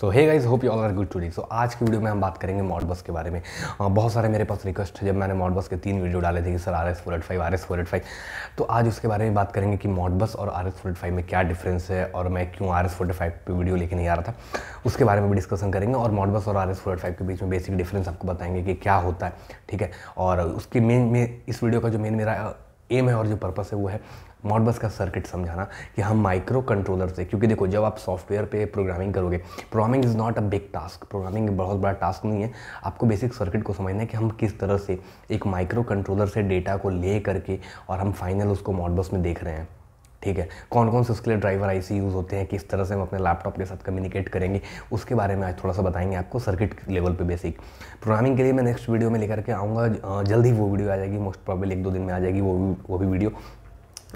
So hey guys hope you all are good today so आज की video में हम बात करेंगे मॉडबस के बारे में आ, बहुत सारे मेरे पास रिक्वेस्ट है जब मैंने मॉडबस के तीन वीडियो डाले थे कि sir R S four eight five R S four eight five तो आज उसके बारे में बात करेंगे कि मॉडबस और R S four eight five में क्या डिफरेंस है और मैं क्यों आर एस फोर्टी फाइव पर वीडियो लेके नहीं आ रहा था उसके बारे में भी डिस्कशन करेंगे और मॉडबस और R S four eight five के बीच में बेसिक डिफरेंस आपको बताएंगे कि क्या होता है ठीक है और उसकी मेन में इस वीडियो का जो मेन मेरा एम है और जो पर्पस है वो है मॉडबस का सर्किट समझाना कि हम माइक्रो कंट्रोलर से क्योंकि देखो जब आप सॉफ्टवेयर पे प्रोग्रामिंग करोगे programming is not a big task programming बहुत बड़ा टास्क नहीं है आपको बेसिक सर्किट को समझना है कि हम किस तरह से एक माइक्रो कंट्रोलर से डेटा को ले करके और हम फाइनल उसको मॉडबस में देख रहे हैं ठीक है कौन कौन से उसके लिए ड्राइवर आई यूज़ होते हैं किस तरह से हम अपने लैपटॉप के साथ कम्युनिकेट करेंगे उसके बारे में आज थोड़ा सा बताएंगे आपको सर्किट लेवल पे बेसिक प्रोग्रामिंग के लिए मैं नेक्स्ट वीडियो में लेकर के आऊँगा जल्दी वो वीडियो आ जाएगी मोस्ट प्रॉबली एक दो दिन में आ जाएगी वो वो भी वीडियो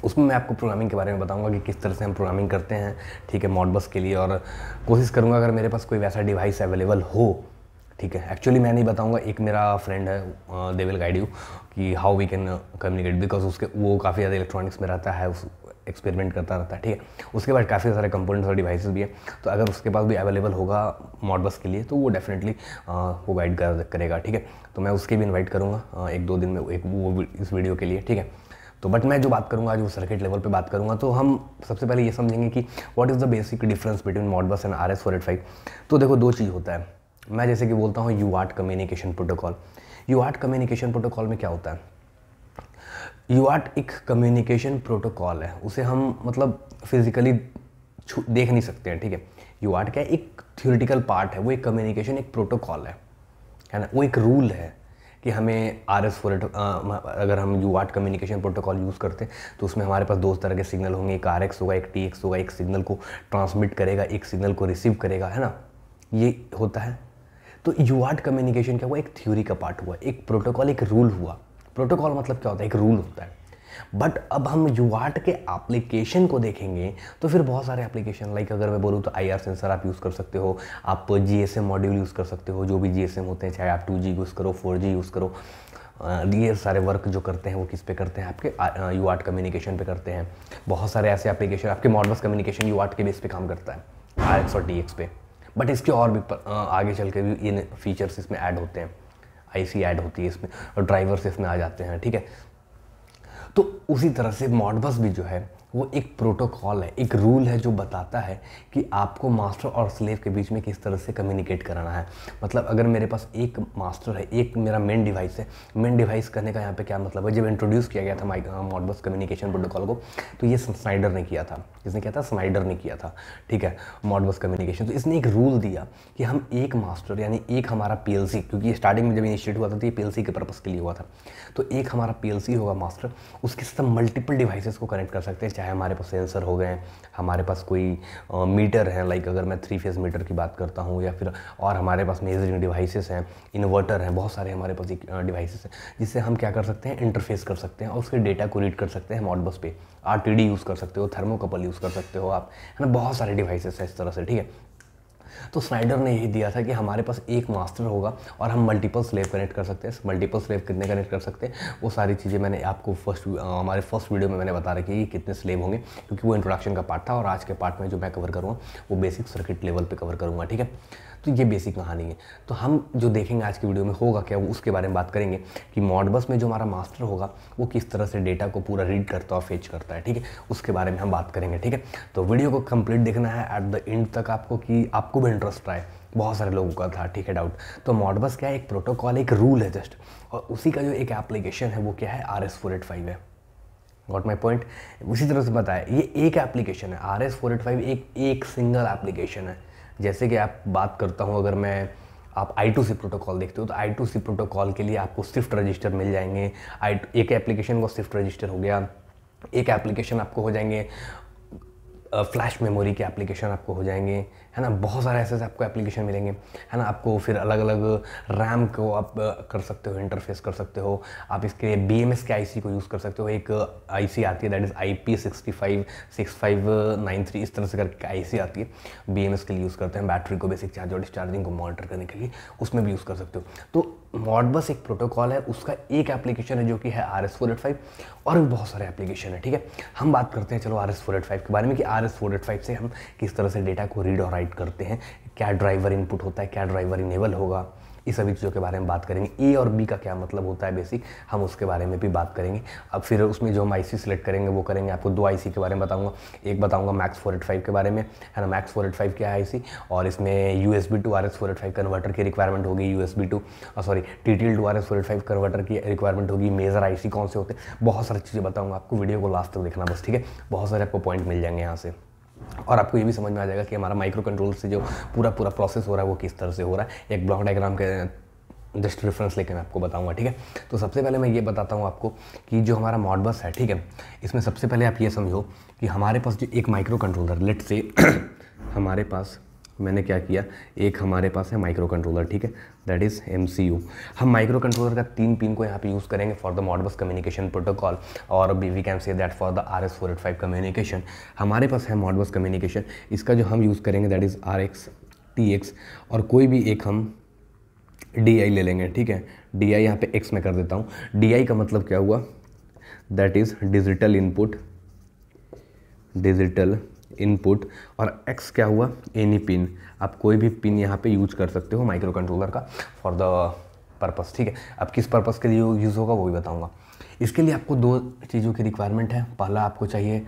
उसमें मैं आपको प्रोग्रामिंग के बारे में बताऊंगा कि किस तरह से हम प्रोग्रामिंग करते हैं ठीक है मॉडबस के लिए और कोशिश करूंगा अगर मेरे पास कोई वैसा डिवाइस अवेलेबल हो ठीक है एक्चुअली मैं नहीं बताऊंगा एक मेरा फ्रेंड है दे विल गाइड यू कि how we can communicate because उसके वो काफ़ी ज़्यादा इलेक्ट्रॉनिक्स में रहता है उस एक्सपेरिमेंट करता रहता है ठीक है उसके बाद काफ़ी सारे कंपोनेंट्स और डिवाइसेस भी हैं तो अगर उसके पास भी अवेलेबल होगा मॉडबस के लिए तो वो डेफिनेटली वो गाइड करेगा ठीक है तो मैं उसके भी इन्वाइट करूँगा एक दो दिन में एक वो इस वीडियो के लिए ठीक है तो बट मैं जो बात करूँगा आज वो सर्किट लेवल पे बात करूँगा तो हम सबसे पहले ये समझेंगे कि what is the basic difference between Modbus and R S four eight five तो देखो दो चीज़ होता है मैं जैसे कि बोलता हूँ UART communication protocol UART communication protocol में क्या होता है यू आर्ट एक कम्युनिकेशन प्रोटोकॉल है उसे हम मतलब फिजिकली देख नहीं सकते हैं ठीक है यू आर्ट क्या एक थियोरिटिकल पार्ट है वो एक कम्युनिकेशन एक प्रोटोकॉल है है ना वो एक रूल है कि हमें आर एस फोर अगर हम UART communication protocol use करते हैं तो उसमें हमारे पास दो तरह के सिग्नल होंगे एक आर एक्स होगा एक टी एक्स होगा एक सिग्नल को ट्रांसमिट करेगा एक सिग्नल को रिसीव करेगा है ना ये होता है तो यू आर्ट कम्युनिकेशन क्या हुआ एक थ्योरी का पार्ट हुआ एक प्रोटोकॉल एक रूल हुआ प्रोटोकॉल मतलब क्या होता है एक रूल होता है बट अब हम यूआर्ट के एप्लीकेशन को देखेंगे तो फिर बहुत सारे एप्लीकेशन लाइक अगर मैं बोलूँ तो आई सेंसर आप यूज़ कर सकते हो आप जी मॉड्यूल यूज़ कर सकते हो जो भी जी होते हैं चाहे आप टू यूज़ करो फोर यूज़ करो ये सारे वर्क जो करते हैं वो किस पे करते हैं आपके यू आर्ट कम्युनिकेशन पे करते हैं बहुत सारे ऐसे एप्लीकेशन आपके मॉडर्स कम्युनिकेशन यू आर्ट के बेस पे काम करता है आर एक्स और डी एक्स पे बट इसके और भी पर, आगे चल के भी इन फीचर्स इसमें ऐड होते हैं आईसी ऐड होती है इसमें और ड्राइवर्स इसमें आ जाते हैं ठीक है तो उसी तरह से मॉडबस भी जो है वो एक प्रोटोकॉल है एक रूल है जो बताता है कि आपको मास्टर और स्लेव के बीच में किस तरह से कम्युनिकेट कराना है मतलब अगर मेरे पास एक मास्टर है एक मेरा मेन डिवाइस है मेन डिवाइस करने का यहाँ पे क्या मतलब है जब इंट्रोड्यूस किया गया था माइक मॉडबस कम्युनिकेशन प्रोटोकॉल को तो ये स्नाइडर ने किया था इसने क्या था स्नाइडर ने किया था ठीक है मॉडबस कम्युनिकेशन तो इसने एक रूल दिया कि हम एक मास्टर यानी एक हमारा पी क्योंकि स्टार्टिंग में जब इनिशिएट हुआ था तो ये पी के पर्पज़ के लिए हुआ था तो एक हमारा पी होगा मास्टर उसके साथ मल्टीपल डिवाइसेज को कनेक्ट कर सकते हैं चाहे हमारे पास सेंसर हो गए हमारे पास कोई मीटर है लाइक अगर मैं थ्री फेस मीटर की बात करता हूँ या फिर और हमारे पास मेजरिंग डिवाइसेस हैं इन्वर्टर हैं बहुत सारे हमारे पास डिवाइसेस हैं जिससे हम क्या कर सकते हैं इंटरफेस कर सकते हैं और उसके डेटा को रीड कर सकते हैं मॉडबस पे आर यूज़ कर सकते हो थर्मोकपल यूज़ कर सकते हो आप है ना बहुत सारे डिवाइसेस हैं इस तरह से ठीक है तो स्नाइडर ने यही दिया था कि हमारे पास एक मास्टर होगा और हम मल्टीपल स्लेव कनेक्ट कर सकते हैं मल्टीपल स्लेव कितने कनेक्ट कर सकते हैं वो सारी चीज़ें मैंने आपको फर्स्ट हमारे फर्स्ट वीडियो में मैंने बता रखी है कि कितने स्लेव होंगे क्योंकि वो इंट्रोडक्शन का पार्ट था और आज के पार्ट में जो मैं कवर करूँगा वो बेसिक सर्किट लेवल पर कवर करूँगा ठीक है तो ये बेसिक कहानी है तो हम जो देखेंगे आज की वीडियो में होगा क्या वो उसके बारे में बात करेंगे कि मॉडबस में जो हमारा मास्टर होगा वो किस तरह से डेटा को पूरा रीड करता और फेच करता है ठीक है उसके बारे में हम बात करेंगे ठीक है तो वीडियो को कंप्लीट देखना है एट द एंड तक आपको कि आपको भी इंटरेस्ट आए बहुत सारे लोगों का था ठीक है डाउट तो मॉडबस क्या है एक प्रोटोकॉल एक रूल है जस्ट और उसी का जो एक एप्लीकेशन है वो क्या है R S four eight five है गॉट माई पॉइंट उसी तरह से बताया ये एक एप्लीकेशन है R S four eight five एक एक सिंगल एप्लीकेशन है जैसे कि आप बात करता हूँ अगर मैं आप आई टू सी प्रोटोकॉल देखते हो तो आई टू सी प्रोटोकॉल के लिए आपको स्विफ्ट रजिस्टर मिल जाएंगे आई एक एप्लीकेशन को स्विफ्ट रजिस्टर हो गया एक एप्लीकेशन आपको हो जाएंगे फ्लैश मेमोरी के एप्लीकेशन आपको हो जाएंगे है ना बहुत सारे ऐसे ऐसे आपको एप्लीकेशन मिलेंगे है ना आपको फिर अलग अलग रैम को आप कर सकते हो इंटरफेस कर सकते हो आप इसके लिए बी एम एस के आई सी को यूज़ कर सकते हो एक आई सी आती है that is I P sixty five six five nine three इस तरह से करके आई सी आती है बी एम एस के लिए यूज़ करते हैं बैटरी को बेसिक चार्ज और डिस्चार्जिंग को मॉनिटर करने के लिए उसमें भी यूज़ कर सकते हो तो मॉडबस एक प्रोटोकॉल है उसका एक एप्लीकेशन है जो कि है R S four eight five और भी बहुत सारे एप्लीकेशन है ठीक है हम बात करते हैं चलो R S four eight five के बारे में कि R S four eight five से हम किस तरह से डेटा को रीड और राइट करते हैं क्या ड्राइवर इनपुट होता है क्या ड्राइवर इनेबल होगा ये सभी चीज़ों के बारे में बात करेंगे ए और बी का क्या मतलब होता है बेसिक हम उसके बारे में भी बात करेंगे अब फिर उसमें जो हम आई सिलेक्ट करेंगे वो करेंगे आपको दो आई के बारे में बताऊंगा एक बताऊंगा मैक्स फोर एट फाइव के बारे में है ना मैक्स फोर एट फाइव क्या है आई और इसमें U S B to R S four eight five converter की रिक्वायरमेंट होगी U S B to sorry T T L to R S four eight five converter की रिक्वायरमेंट होगी major आई कौन से होते हैं बहुत सारी चीज़ें बताऊँगा आपको वीडियो को लास्ट तक देखना बस ठीक है बहुत सारे आपको पॉइंट मिल जाएंगे यहाँ से और आपको ये भी समझ में आ जाएगा कि हमारा माइक्रो कंट्रोल से जो पूरा पूरा प्रोसेस हो रहा है वो किस तरह से हो रहा है एक ब्लॉक डायग्राम के जस्ट रेफरेंस लेके मैं आपको बताऊंगा ठीक है तो सबसे पहले मैं ये बताता हूँ आपको कि जो हमारा मॉडबस है ठीक है इसमें सबसे पहले आप ये समझो कि हमारे पास जो एक माइक्रो कंट्रोलर लेट से हमारे पास मैंने क्या किया एक हमारे पास है माइक्रो कंट्रोलर ठीक है दैट इज़ एम हम माइक्रो कंट्रोलर का तीन पिन को यहाँ पे यूज़ करेंगे for the Modbus communication protocol और बी we can say that for the R S four eight five communication हमारे पास है मॉडबस कम्युनिकेशन इसका जो हम यूज़ करेंगे that is R X T X और कोई भी एक हम डी आई ले लेंगे ठीक है डी आई यहाँ पर एक्स में कर देता हूँ डी आई का मतलब क्या हुआ that is digital input digital input और एक्स क्या हुआ एनी पिन आप कोई भी पिन यहाँ पे यूज कर सकते हो माइक्रो कंट्रोलर का फॉर द पर्पस ठीक है अब किस पर्पस के लिए यूज़ होगा वो भी बताऊँगा इसके लिए आपको दो चीज़ों की रिक्वायरमेंट है पहला आपको चाहिए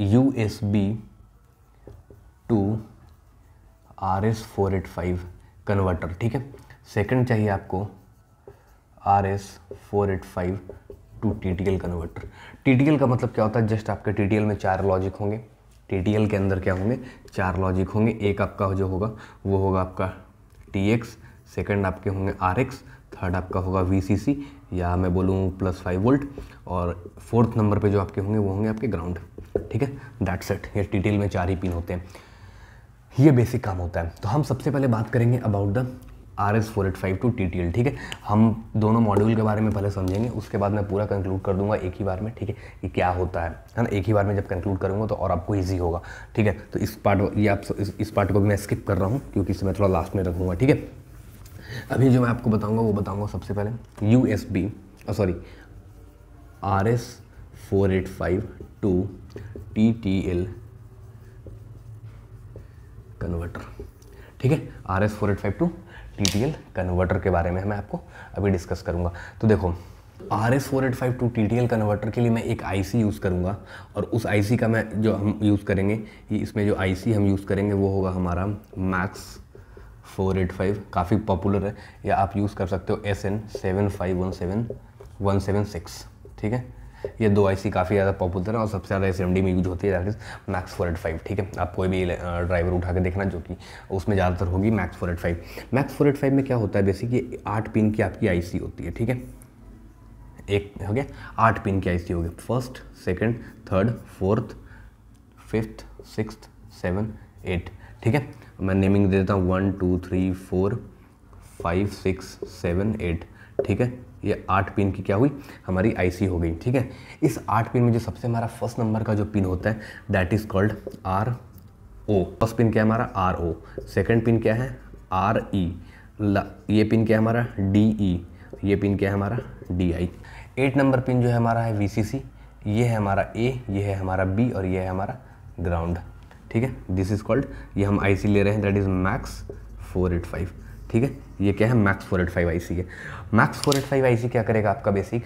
U S B to R S four eight five converter ठीक है सेकंड चाहिए आपको R S four eight five to T T L converter T T L का मतलब क्या होता है जस्ट आपके टी टी एल में चार लॉजिक होंगे टी के अंदर क्या होंगे चार लॉजिक होंगे एक आपका जो होगा वो होगा आपका टी एक्स सेकेंड आपके होंगे आर एक्स थर्ड आपका होगा वी या मैं बोलूँ प्लस फाइव वोल्ट और फोर्थ नंबर पे जो आपके होंगे वो होंगे आपके ग्राउंड ठीक है दैट सेट ये डिटेल में चार ही पिन होते हैं ये बेसिक काम होता है तो हम सबसे पहले बात करेंगे about the R S four eight five to T T L ठीक है हम दोनों मॉड्यूल के बारे में पहले समझेंगे उसके बाद मैं पूरा कंक्लूड कर दूंगा एक ही बार में ठीक है कि क्या होता है ना एक ही बार में जब कंक्लूड करूँगा तो और आपको ईजी होगा ठीक है तो इस पार्ट ये आप इस, इस पार्ट को भी मैं स्किप कर रहा हूँ क्योंकि इसे मैं थोड़ा लास्ट में रखूँगा ठीक है अभी जो मैं आपको बताऊँगा वो बताऊँगा सबसे पहले U S B sorry R S four eight five to T T L converter ठीक है R S four eight five to T converter के बारे में मैं आपको अभी डिस्कस करूँगा तो देखो R S four eight five to T T L converter के लिए मैं एक आई सी यूज़ करूँगा और उस आई सी का मैं जो हम यूज़ करेंगे इसमें जो आई सी हम यूज़ करेंगे वो होगा हमारा मैक्स फोर एट फाइव काफ़ी पॉपुलर है या आप यूज़ कर सकते हो S N seven five one seven one seven six ठीक है ये दो आईसी काफ़ी ज़्यादा पॉपुलर है और सबसे ज़्यादा एस में यूज होती है that is MAX four eight five ठीक है आप कोई भी ड्राइवर उठा के देखना जो कि उसमें ज़्यादातर होगी MAX four eight five MAX four eight five में क्या होता है बेसिकली आठ पिन की आपकी आई होती है ठीक है एक हो गया आठ पिन की आई हो होगी first second third fourth fifth six seven eight ठीक है मैं नेमिंग दे देता हूँ one two three four five six seven eight ठीक है ये आठ पिन की क्या हुई हमारी आईसी हो गई ठीक है इस आठ पिन में जो सबसे हमारा फर्स्ट नंबर का जो पिन होता है that is called R O first pin क्या है हमारा आर ओ सेकेंड पिन क्या है आर ई e. ये पिन क्या है हमारा डी ई e. ये पिन क्या है हमारा D I eight number pin जो है हमारा है वी सी सी ये है हमारा ए ये है हमारा बी और ये है हमारा ग्राउंड ठीक है दिस इज़ कॉल्ड ये हम आईसी ले रहे हैं that is MAX four eight five ठीक है ये क्या है MAX four eight five I C है MAX four eight five I C क्या करेगा आपका बेसिक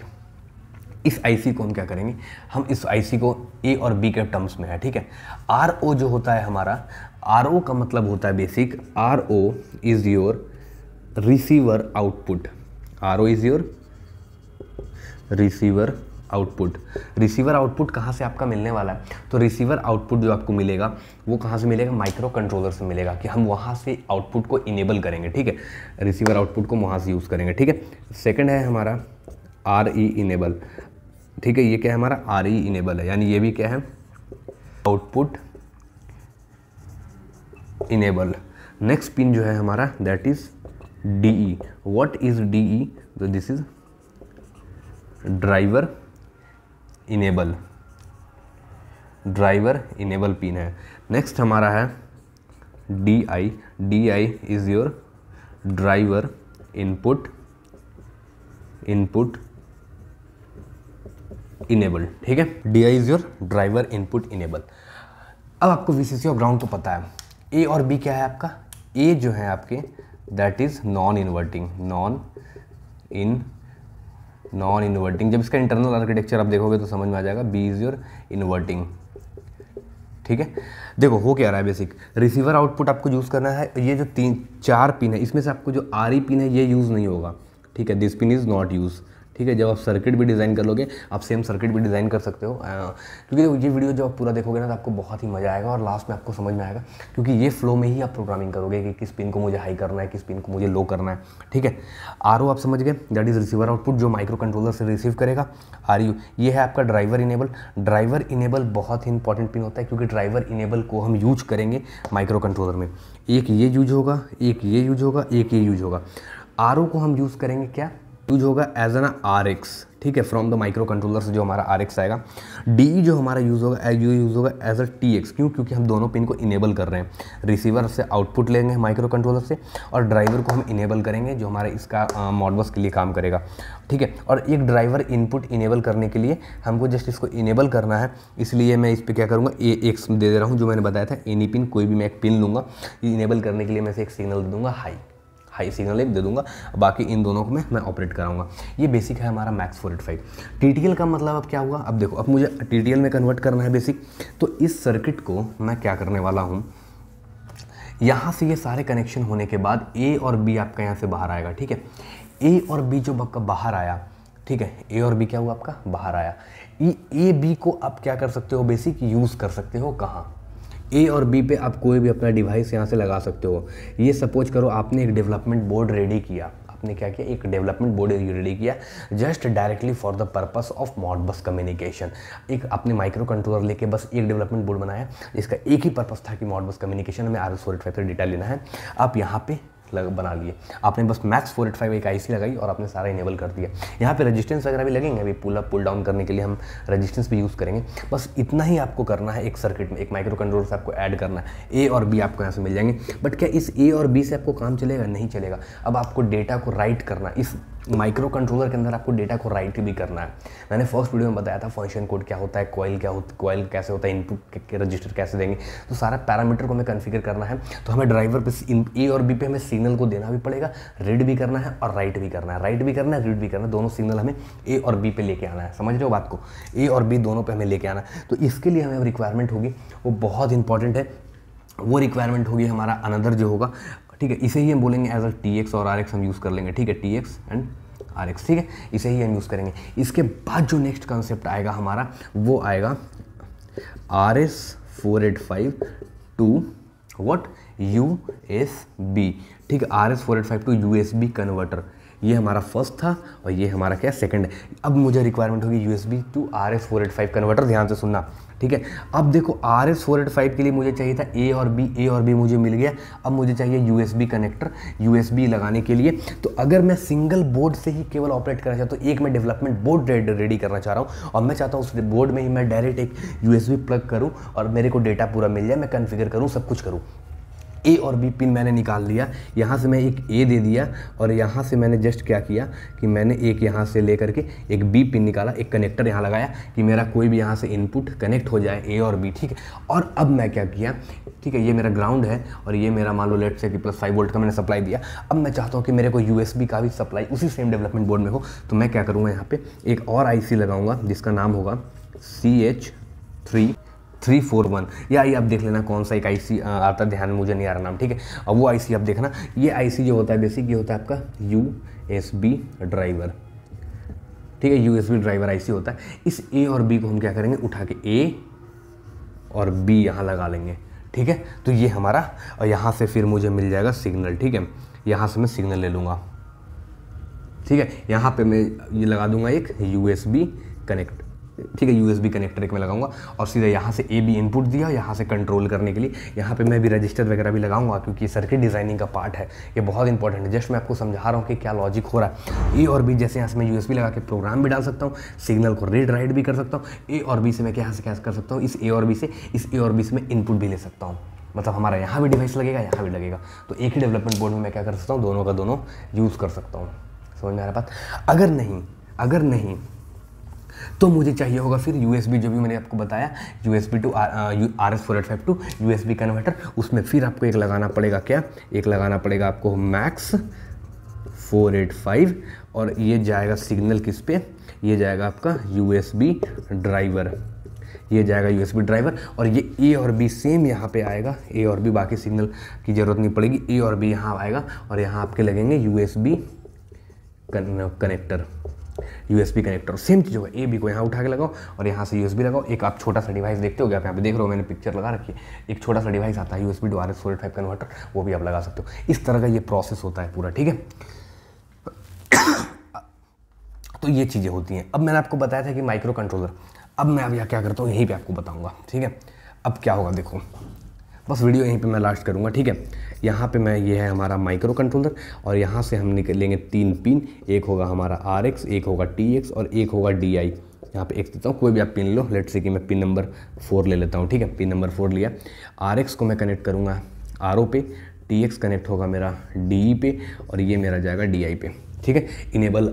इस आईसी को हम क्या करेंगे हम इस आईसी को ए और बी के टर्म्स में है ठीक है आर ओ जो होता है हमारा आर ओ का मतलब होता है basic R O is your receiver output R O is your receiver output receiver output कहाँ से आपका मिलने वाला है तो रिसीवर आउटपुट जो आपको मिलेगा वो कहाँ से मिलेगा माइक्रो कंट्रोलर से मिलेगा कि हम वहाँ से आउटपुट को इनेबल करेंगे ठीक है रिसीवर आउटपुट को वहाँ से यूज़ करेंगे ठीक है सेकेंड है हमारा आर ई इनेबल ठीक है ये क्या है हमारा आर ई इनेबल है यानी ये भी क्या है आउटपुट इनेबल नेक्स्ट पिन जो है हमारा that is D E what is D E this is driver enable driver enable pin है नेक्स्ट हमारा है D I D I is your driver input input enable ठीक है D I is your driver input enable अब आपको we C of ground तो पता है ए और बी क्या है आपका ए जो है आपके that is non inverting non in non inverting जब इसका इंटरनल आर्किटेक्चर आप देखोगे तो समझ में आ जाएगा बी इज़ योर इन्वर्टिंग ठीक है देखो हो क्या रहा है बेसिक रिसीवर आउटपुट आपको यूज़ करना है ये जो तीन चार पिन है इसमें से आपको जो आर ई पिन है ये यूज़ नहीं होगा ठीक है this pin is not use ठीक है जब आप सर्किट भी डिज़ाइन कर लोगे आप सेम सर्किट भी डिज़ाइन कर सकते हो क्योंकि तो ये वीडियो जब आप पूरा देखोगे ना तो आपको बहुत ही मज़ा आएगा और लास्ट में आपको समझ में आएगा क्योंकि ये फ्लो में ही आप प्रोग्रामिंग करोगे कि किस पिन को मुझे हाई करना है किस पिन को मुझे लो करना है ठीक है आर आप समझ गए दैट इज़ रिसीवर आउटपुट जो माइक्रो कंट्रोलर से रिसीव करेगा आर यू ये है आपका ड्राइवर इनेबल ड्राइवर इनेबल बहुत ही इंपॉर्टेंट पिन होता है क्योंकि ड्राइवर इनेबल को हम यूज करेंगे माइक्रो कंट्रोलर में एक ये यूज होगा एक ये यूज होगा एक ये यूज होगा आर को हम यूज़ करेंगे क्या यूज होगा एज एन आर एक्स ठीक है फ्रॉम द माइक्रो कंट्रोलर से जो हमारा आर एक्स आएगा डी जो हमारा यूज़ होगा यू यूज़ होगा एज अ टी एक्स क्यों क्योंकि हम दोनों पिन को इनेबल कर रहे हैं रिसीवर से आउटपुट लेंगे माइक्रो कंट्रोलर से और ड्राइवर को हम इनेबल करेंगे जो हमारा इसका मॉडबस के लिए काम करेगा ठीक है और एक ड्राइवर इनपुट इनेबल करने के लिए हमको जस्ट इसको इनेबल करना है इसलिए मैं इस पर क्या करूँगा ए एक्स दे दे रहा हूँ जो मैंने बताया था एनी पिन e कोई भी मैं एक पिन लूँगा इनेबल करने के लिए मैं इसे एक सिग्नल दूँगा हाई हाई सिग्नल एक दे दूंगा बाकी इन दोनों को मैं मैं ऑपरेट कराऊंगा ये बेसिक है हमारा MAX four eight five T का मतलब अब क्या हुआ अब देखो अब मुझे टी में कन्वर्ट करना है बेसिक तो इस सर्किट को मैं क्या करने वाला हूँ यहाँ से ये सारे कनेक्शन होने के बाद ए और बी आपका यहाँ से बाहर आएगा ठीक है ए और बी जो आपका बाहर आया ठीक है ए और बी क्या हुआ आपका बाहर आया ए बी को आप क्या कर सकते हो बेसिक यूज़ कर सकते हो कहाँ ए और बी पे आप कोई भी अपना डिवाइस यहाँ से लगा सकते हो ये सपोज करो आपने एक डेवलपमेंट बोर्ड रेडी किया आपने क्या किया एक डेवलपमेंट बोर्ड रेडी किया just directly for the purpose of Modbus communication एक अपने माइक्रो कंट्रोलर लेके बस एक डेवलपमेंट बोर्ड बनाया इसका एक ही पर्पस था कि मॉडबस कम्युनिकेशन में आर एस फोर डेटा लेना है आप यहाँ पे लग बना लिए आपने बस मैक्स फोर एट फाइव एक आई लगाई और आपने सारा इनेबल कर दिया यहाँ पे रजिस्टेंस वगैरह भी लगेंगे अभी पुल अप पुल डाउन करने के लिए हम रजिस्टेंस भी यूज़ करेंगे बस इतना ही आपको करना है एक सर्किट में एक माइक्रो कंट्रोल से आपको ऐड करना है ए और बी आपको यहाँ से मिल जाएंगे बट क्या इस ए और बी से आपको काम चलेगा नहीं चलेगा अब आपको डेटा को राइट करना इस माइक्रो कंट्रोलर के अंदर आपको डेटा को राइट भी करना है मैंने फर्स्ट वीडियो में बताया था फंक्शन कोड क्या होता है कॉइल क्या होता कॉइल कैसे होता है इनपुट रजिस्टर कैसे देंगे तो सारा पैरामीटर को हमें कन्फिगर करना है तो हमें ड्राइवर पर ए और बी पे हमें सिग्नल को देना भी पड़ेगा रीड भी करना है और राइट भी करना है राइट भी करना है रीड भी करना है दोनों सिग्नल हमें ए और बी पे लेके आना है समझ रहे हो बात को ए और बी दोनों पर हमें लेके आना है तो इसके लिए हमें रिक्वायरमेंट होगी वो बहुत इंपॉर्टेंट है वो रिक्वायरमेंट होगी हमारा अनदर जो होगा ठीक है इसे ही हम बोलेंगे एज अ टी एक्स और आर एक्स हम यूज़ कर लेंगे ठीक है T X and R X ठीक है इसे ही हम यूज़ करेंगे इसके बाद जो नेक्स्ट कॉन्सेप्ट आएगा हमारा वो आएगा R S four eight five to what U S B ठीक है R S four eight five to U S B converter ये हमारा फर्स्ट था और ये हमारा क्या सेकंड है अब मुझे रिक्वायरमेंट होगी U S B to R S four eight five converter ध्यान से सुनना ठीक है अब देखो R S four eight five के लिए मुझे चाहिए था ए और बी ए और बी मुझे मिल गया अब मुझे चाहिए U S B connector U S B लगाने के लिए तो अगर मैं सिंगल बोर्ड से ही केवल ऑपरेट करना चाहता हूँ तो एक मैं डेवलपमेंट बोर्ड रेडी करना चाह रहा हूँ और मैं चाहता हूँ उस बोर्ड में ही मैं डायरेक्ट एक यू एस बी प्लग करूँ और मेरे को डेटा पूरा मिल जाए मैं कन्फिगर करूँ सब कुछ करूँ ए और बी पिन मैंने निकाल लिया यहाँ से मैं एक ए दे दिया और यहाँ से मैंने जस्ट क्या किया कि मैंने एक यहाँ से ले करके एक बी पिन निकाला एक कनेक्टर यहाँ लगाया कि मेरा कोई भी यहाँ से इनपुट कनेक्ट हो जाए ए और बी ठीक है और अब मैं क्या किया ठीक है ये मेरा ग्राउंड है और ये मेरा मान लो लेट से कि प्लस फाइव वोल्ट का मैंने सप्लाई दिया अब मैं चाहता हूँ कि मेरे को यू का भी सप्लाई उसी सेम डेवलपमेंट बोर्ड में हो तो मैं क्या करूँगा यहाँ पर एक और आई लगाऊँगा जिसका नाम होगा C H three three four one या ये आप देख लेना कौन सा एक आईसी आता ध्यान मुझे नहीं आ रहा नाम ठीक है अब वो आईसी आप देखना ये आईसी जो होता है बेसिक ये होता है आपका यू एस बी ड्राइवर ठीक है बी ड्राइवर आईसी होता है इस ए और बी को हम क्या करेंगे उठा के ए और बी यहाँ लगा लेंगे ठीक है तो ये हमारा और यहाँ से फिर मुझे मिल जाएगा सिग्नल ठीक है यहाँ से मैं सिग्नल ले लूँगा ठीक है यहाँ पे मैं ये लगा दूंगा एक यू कनेक्ट ठीक है यूएसबी कनेक्टर एक में लगाऊंगा और सीधा यहाँ से ए बी इनपुट दिया यहाँ से कंट्रोल करने के लिए यहाँ पे मैं भी रजिस्टर वगैरह भी लगाऊंगा क्योंकि सर्किट डिज़ाइनिंग का पार्ट है ये बहुत इंपॉर्टेंट है जस्ट मैं आपको समझा रहा हूँ कि क्या लॉजिक हो रहा है ए और बी जैसे यहाँ से मैं यू लगा के प्रोग्राम भी डाल सकता हूँ सिग्नल को रीड राइट भी कर सकता हूँ ए और बी से मैं क्या से क्या कर सकता हूँ इस ए और बी से इस ए और बी से मैं इनपुट भी ले सकता हूँ मतलब हमारा यहाँ भी डिवाइस लगेगा यहाँ भी लगेगा तो एक ही डेवलपमेंट बोर्ड में मैं क्या कर सकता हूँ दोनों का दोनों यूज़ कर सकता हूँ समझ में आ रहा बात अगर नहीं अगर नहीं तो मुझे चाहिए होगा फिर यू जो भी मैंने आपको बताया U S B to R S four eight five to U S B converter उसमें फिर आपको एक लगाना पड़ेगा क्या एक लगाना पड़ेगा आपको मैक्स फोर एट फाइव और ये जाएगा सिग्नल किस पे ये जाएगा आपका यू एस बी ड्राइवर ये जाएगा यू ड्राइवर और ये ए और बी सेम यहाँ पे आएगा ए और बी बाकी सिग्नल की ज़रूरत नहीं पड़ेगी ए और बी यहाँ आएगा और यहाँ आपके लगेंगे USB connector USB connector same चीज़ होगा ए बी को यहाँ उठा के लगाओ और यहाँ से यू लगाओ एक आप छोटा सा डिवाइस देखते हो आप यहाँ पे देख रहे हो मैंने पिक्चर लगा रखी है एक छोटा सा डिवाइस आता है U to R S four five converter वो भी आप लगा सकते हो इस तरह का ये प्रोसेस होता है पूरा ठीक है तो ये चीज़ें होती हैं अब मैंने आपको बताया था कि माइक्रो कंट्रोलर अब मैं अब यहाँ क्या करता हूँ यहीं पर आपको बताऊँगा ठीक है अब क्या होगा देखो बस वीडियो यहीं पे मैं लास्ट करूँगा ठीक है यहाँ पे मैं ये है हमारा माइक्रो कंट्रोलर और यहाँ से हम निकलेंगे तीन पिन एक होगा हमारा आर एक्स एक होगा टी एक्स और एक होगा डी आई यहाँ पे एक देता हूँ कोई भी आप पिन लो लेट से कि मैं पिन नंबर फोर ले लेता हूँ ठीक है पिन नंबर फोर लिया आर को मैं कनेक्ट करूँगा आर पे टी कनेक्ट होगा मेरा डी e पे और ये मेरा जाएगा डी पे ठीक है इनेबल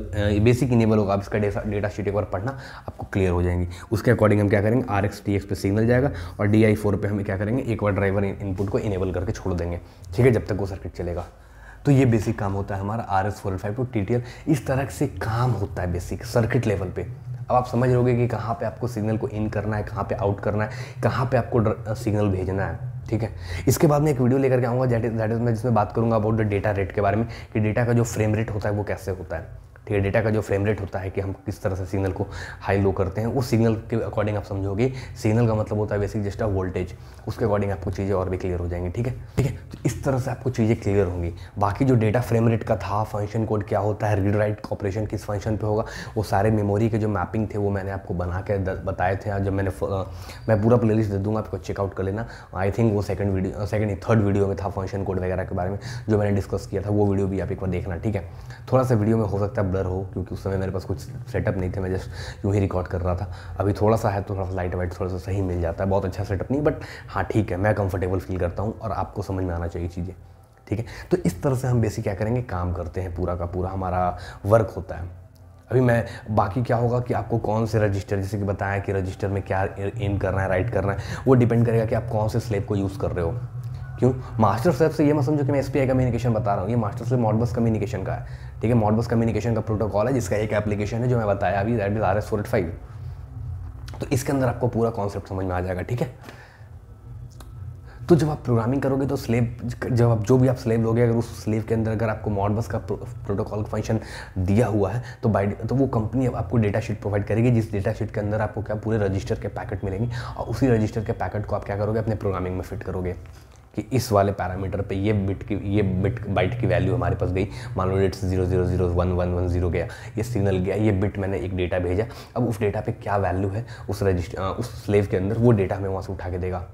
बेसिक इनेबल होगा आप इसका डेटा शीट एक बार पढ़ना आपको क्लियर हो जाएंगी उसके अकॉर्डिंग हम क्या करेंगे आर एक्स टी एक्स पे सिग्नल जाएगा और डी आई फोर पर हम क्या करेंगे एक बार ड्राइवर इनपुट को इनेबल करके छोड़ देंगे ठीक है जब तक वो सर्किट चलेगा तो ये बेसिक काम होता है हमारा R S four five to T T L इस तरह से काम होता है बेसिक सर्किट लेवल पे अब आप समझ लोगे कि कहाँ पे आपको सिग्नल को इन करना है कहाँ पे आउट करना है कहाँ पे आपको सिग्नल भेजना है ठीक है इसके बाद मैं एक वीडियो लेकर के आऊँगा दैट इज में जिसमें बात करूँगा अबाउट द डेटा रेट के बारे में कि डेटा का जो फ्रेम रेट होता है वो कैसे होता है ठीक है डेटा का जो फ्रेम रेट होता है कि हम किस तरह से सिग्नल को हाई लो करते हैं उस सिग्नल के अकॉर्डिंग आप समझोगे सिग्नल का मतलब होता है बेसिक जस्ट अ वोल्टेज उसके अकॉर्डिंग आपको चीज़ें और भी क्लियर हो जाएंगी ठीक है ठीक है तो इस तरह से आपको चीज़ें क्लियर होंगी बाकी जो डेटा फ्रेम रेट का था फंक्शन कोड क्या होता है रीड राइट ऑपरेशन किस फंक्शन पर होगा वो सारे मेमोरी के जो मैपिंग थे वो मैंने आपको बना के बताए थे जब मैंने मैं पूरा प्ले दे दूँगा आपको चेकआउट कर लेना आई थिंक वो second video second third video में था फंक्शन कोड वगैरह के बारे में जो मैंने डिस्कस किया था वो वीडियो भी आप एक बार देखना ठीक है थोड़ा सा वीडियो में हो सकता है ब्लर हो क्योंकि उस समय मेरे पास कुछ सेटअप नहीं थे मैं जस्ट यूँ ही रिकॉर्ड कर रहा था अभी थोड़ा सा है तो थोड़ा सा लाइट वाइट थोड़ा सा सही मिल जाता है बहुत अच्छा सेटअप नहीं बट हाँ ठीक है मैं कंफर्टेबल फील करता हूँ और आपको समझ में आना चाहिए चीज़ें ठीक है तो इस तरह से हम बेसिक क्या करेंगे काम करते हैं पूरा का पूरा हमारा वर्क होता है अभी मैं बाकी क्या होगा कि आपको कौन से रजिस्टर जैसे कि बताया कि रजिस्टर में क्या एम करना है राइट करना है वो डिपेंड करेगा कि आप कौन से स्लेब को यूज़ कर रहे हो क्यों मास्टर स्लेब से ये मत समझो कि मैं एस कम्युनिकेशन बता रहा हूँ ये मास्टर स्लेब मॉडबस कम्युनिकेशन का है ठीक है मॉडबस कम्युनिकेशन का प्रोटोकॉल है जिसका एक एप्लीकेशन है जो मैं बताया अभी that is R S four eight five तो इसके अंदर आपको पूरा कॉन्सेप्ट समझ में आ जाएगा ठीक है तो जब आप प्रोग्रामिंग करोगे तो स्लेब जब आप जो भी आप स्लेब लोगे अगर उस स्लेब के अंदर अगर आपको मॉडबस का प्रोटोकॉल फंक्शन दिया हुआ है तो बाई तो वो कंपनी अब आपको डेटा शीट प्रोवाइड करेगी जिस डेटा शीट के अंदर आपको क्या पूरे रजिस्टर के पैकेट मिलेंगे और उसी रजिस्टर के पैकेट को आप क्या करोगे अपने प्रोग्रामिंग में फिट करोगे कि इस वाले पैरामीटर पे ये बिट की ये बिट बाइट की वैल्यू हमारे पास गई मान लो डेट zero zero zero one one one zero गया ये सिग्नल गया ये बिट मैंने एक डेटा भेजा अब उस डेटा पे क्या वैल्यू है उस रजिस्टर उस स्लेव के अंदर वो डेटा हमें वहाँ से उठा के देगा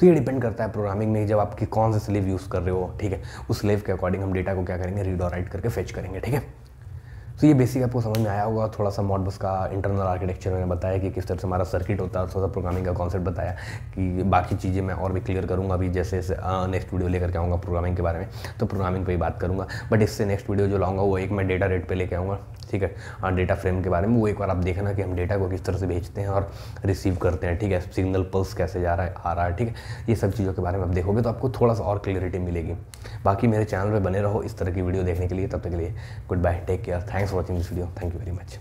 तो ये डिपेंड करता है प्रोग्रामिंग में जब आपकी कौन सा स्लेव यूज़ कर रहे हो ठीक है उस स्लेव के अकॉर्डिंग हम डेटा को क्या करेंगे रीड और राइट करके फेच करेंगे ठीक है तो ये बेसिक आपको समझ में आया होगा थोड़ा सा मॉडबस का इंटरनल आर्किटेक्चर मैंने बताया कि किस तरह से हमारा सर्किट होता है थोड़ा सा प्रोग्रामिंग का कॉन्सेप्ट बताया कि बाकी चीज़ें मैं और भी क्लियर करूँगा अभी जैसे नेक्स्ट वीडियो लेकर के आऊँगा प्रोग्रामिंग के बारे में तो प्रोग्रामिंग पर ही बात करूँगा बट इससे नेक्स्ट वीडियो जो लाऊंगा वो एक मैं डेटा रेट पर लेकर आऊँगा ठीक है और डेटा फ्रेम के बारे में वो एक बार आप देखना कि हम डेटा को किस तरह से भेजते हैं और रिसीव करते हैं ठीक है सिग्नल पल्स कैसे जा रहा है आ रहा है ठीक है ये सब चीज़ों के बारे में आप देखोगे तो आपको थोड़ा सा और क्लियरिटी मिलेगी बाकी मेरे चैनल पर बने रहो इस तरह की वीडियो देखने के लिए तब तक के लिए good bye take care thanks for watching this video thank you very much